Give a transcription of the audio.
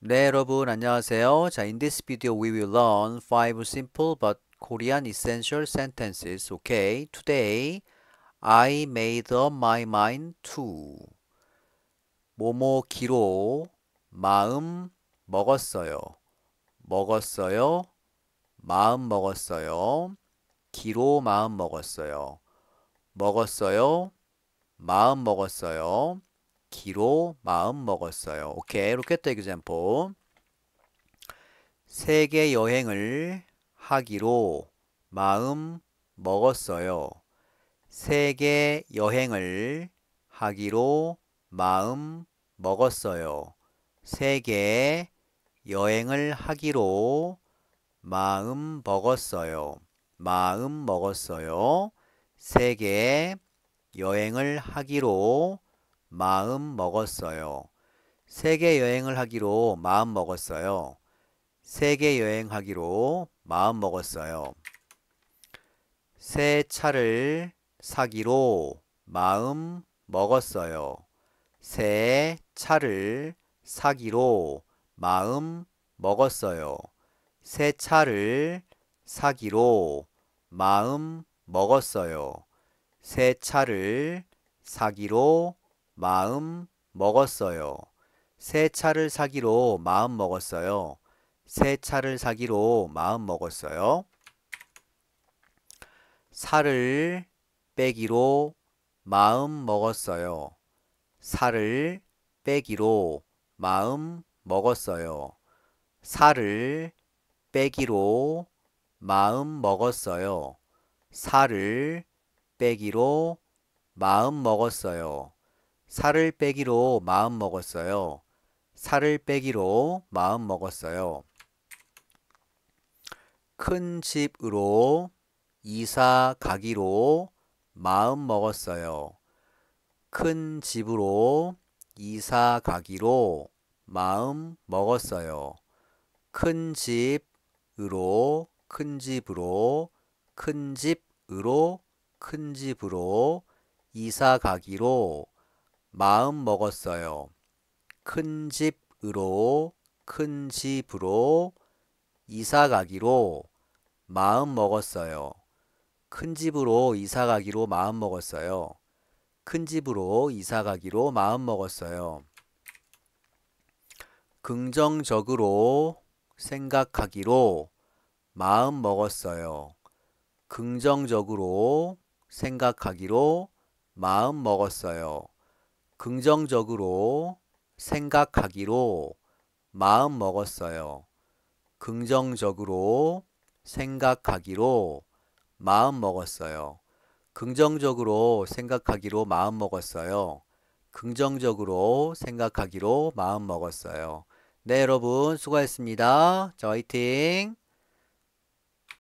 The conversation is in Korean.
네, 여러분 안녕하세요. 자, in this video we will learn five simple but Korean essential sentences. Okay, today I made up my mind to 모모기로 마음 먹었어요. 먹었어요. 마음 먹었어요. 기로 마음 먹었어요. 먹었어요. 마음 먹었어요. 기로 마음 먹었어요. 오케이. 이렇게 example. 세계 여행을 하기로 마음 먹었어요. 세계 여행을 하기로 마음 먹었어요. 세계 여행을 하기로 마음 먹었어요. 마음 먹었어요. 세계 여행을 하기로 마음 먹었어요. 세계 여행을 하기로 마음 먹었어요. 세계 여행하기로 마음 먹었어요. 새 차를 사기로 마음 먹었어요. 새 차를 사기로 마음 먹었어요. 새 차를 사기로 마음 먹었어요. 새 차를 사기로 마음 먹었어요. 새 차를 사기로 마음 먹었어요. 새 차를 사기로 마음 먹었어요. 살을 빼기로 마음 먹었어요. 살을 빼기로 마음 먹었어요. 살을 빼기로 마음 먹었어요. 살을 빼기로 마음 먹었어요. 살을 빼기로 마음 먹었어요. 살을 빼기로 마음 먹었어요. 큰 집으로 이사 가기로 마음 먹었어요. 큰 집으로 이사 가기로 마음 먹었어요. 큰 집으로 큰 집으로 큰 집으로 큰 집으로 이사 가기로 마음 먹었어요. 큰 집으로 큰 집으로 이사 가기로 마음 먹었어요. 큰 집으로 이사 가기로 마음 먹었어요. 큰 집으로 이사 가기로 마음 먹었어요. 긍정적으로 생각하기로 마음 먹었어요. 긍정적으로 생각하기로 마음 먹었어요. 긍정적으로 생각하기로 마음 먹었어요. 긍정적으로 생각하기로 마음 먹었어요. 긍정적으로 생각하기로 마음 먹었어요. 긍정적으로 생각하기로 마음 먹었어요. 네, 여러분 수고했습니다. 자, 화이팅!